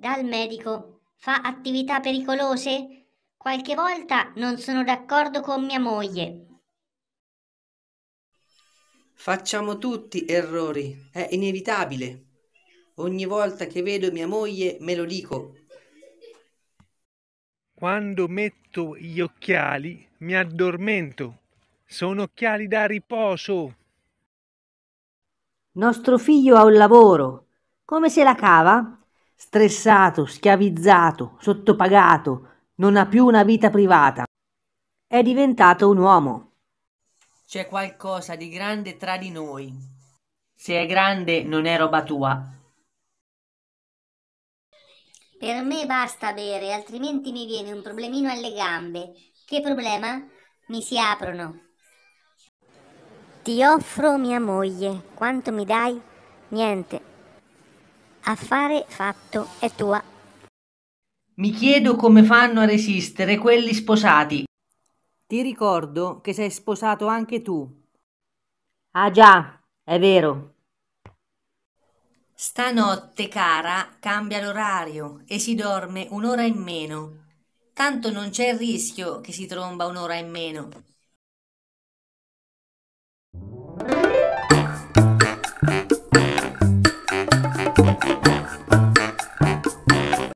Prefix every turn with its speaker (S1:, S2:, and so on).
S1: Dal medico. Fa attività pericolose? Qualche volta non sono d'accordo con mia moglie.
S2: Facciamo tutti errori, è inevitabile. Ogni volta che vedo mia moglie me lo dico. Quando metto gli occhiali mi addormento. Sono occhiali da riposo. Nostro figlio ha un lavoro. Come se la cava? stressato, schiavizzato, sottopagato, non ha più una vita privata. È diventato un uomo.
S3: C'è qualcosa di grande tra di noi. Se è grande non è roba tua.
S1: Per me basta bere, altrimenti mi viene un problemino alle gambe. Che problema? Mi si aprono. Ti offro mia moglie. Quanto mi dai? Niente, Affare fatto, è tua.
S2: Mi chiedo come fanno a resistere quelli sposati. Ti ricordo che sei sposato anche tu. Ah
S4: già, è vero. Stanotte, cara, cambia l'orario e si dorme un'ora in meno. Tanto non c'è il rischio che si tromba un'ora in meno.